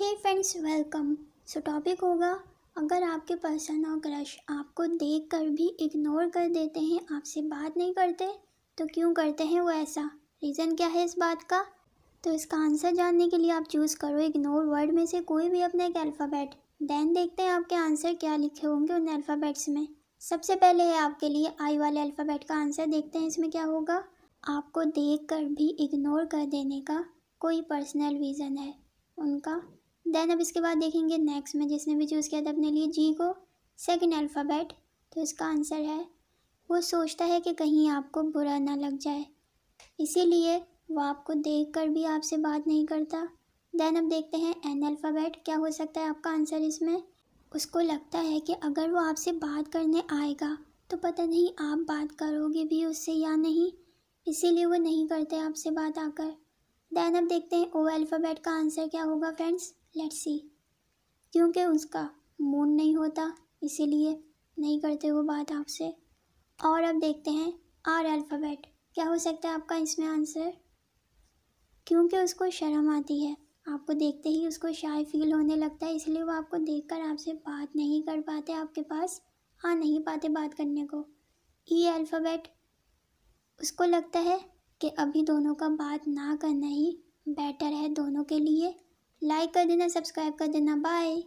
हे friends welcome so topic होगा अगर आपके पर्सन और क्रश आपको देख कर भी इग्नोर कर देते हैं आपसे बात नहीं करते तो क्यों करते हैं वो ऐसा रीज़न क्या है इस बात का तो इसका आंसर जानने के लिए आप चूज़ करो इग्नोर वर्ड में से कोई भी अपना एक अल्फ़ाबेट देन देखते हैं आपके आंसर क्या लिखे होंगे उन अल्फ़ाबेट्स में सबसे पहले है आपके लिए आई वाले अल्फ़ाबेट का आंसर देखते हैं इसमें क्या होगा आपको देख कर भी इग्नोर कर देने का कोई पर्सनल रीज़न है उनका देन अब इसके बाद देखेंगे नेक्स्ट में जिसने भी चूज़ किया था अपने लिए जी को सेकंड अल्फ़ाबेट तो इसका आंसर है वो सोचता है कि कहीं आपको बुरा ना लग जाए इसीलिए वो आपको देख कर भी आपसे बात नहीं करता देन अब देखते हैं एन अल्फ़ाबेट क्या हो सकता है आपका आंसर इसमें उसको लगता है कि अगर वो आपसे बात करने आएगा तो पता नहीं आप बात करोगे भी उससे या नहीं इसीलिए वो नहीं करते आपसे बात आकर देन अब देखते हैं ओ अल्फ़ाबेट का आंसर क्या होगा फ्रेंड्स लेट्स सी क्योंकि उसका मूड नहीं होता इसीलिए नहीं करते वो बात आपसे और अब देखते हैं आर अल्फ़ाबेट क्या हो सकता है आपका इसमें आंसर क्योंकि उसको शर्म आती है आपको देखते ही उसको शाय फील होने लगता है इसलिए वो आपको देखकर आपसे बात नहीं कर पाते आपके पास आ नहीं पाते बात करने को ई e अल्फ़ाबेट उसको लगता है कि अभी दोनों का बात ना करना ही बेटर है दोनों के लिए लाइक कर देना सब्सक्राइब कर देना बाय